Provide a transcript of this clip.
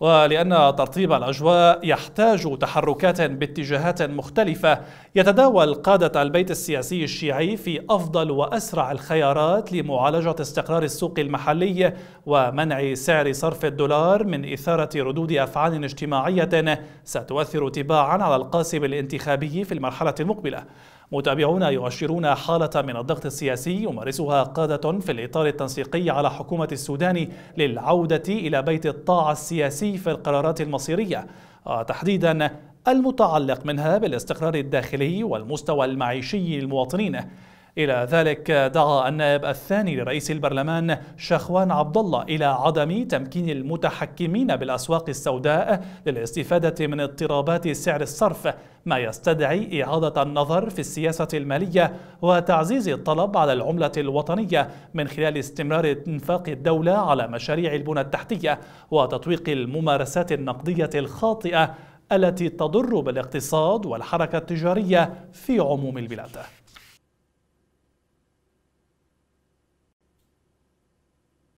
ولأن ترطيب الأجواء يحتاج تحركات باتجاهات مختلفة يتداول قادة البيت السياسي الشيعي في أفضل وأسرع الخيارات لمعالجة استقرار السوق المحلي ومنع سعر صرف الدولار من إثارة ردود أفعال اجتماعية ستؤثر تباعا على القاسم الانتخابي في المرحلة المقبلة متابعون يؤشرون حالة من الضغط السياسي يمارسها قادة في الإطار التنسيقي على حكومة السودان للعودة إلى بيت الطاعة السياسي في القرارات المصيرية وتحديدا المتعلق منها بالاستقرار الداخلي والمستوى المعيشي للمواطنين إلى ذلك دعا النائب الثاني لرئيس البرلمان شخوان عبد الله إلى عدم تمكين المتحكمين بالأسواق السوداء للاستفادة من اضطرابات سعر الصرف ما يستدعي إعادة النظر في السياسة المالية وتعزيز الطلب على العملة الوطنية من خلال استمرار انفاق الدولة على مشاريع البنى التحتية وتطويق الممارسات النقدية الخاطئة التي تضر بالاقتصاد والحركة التجارية في عموم البلاد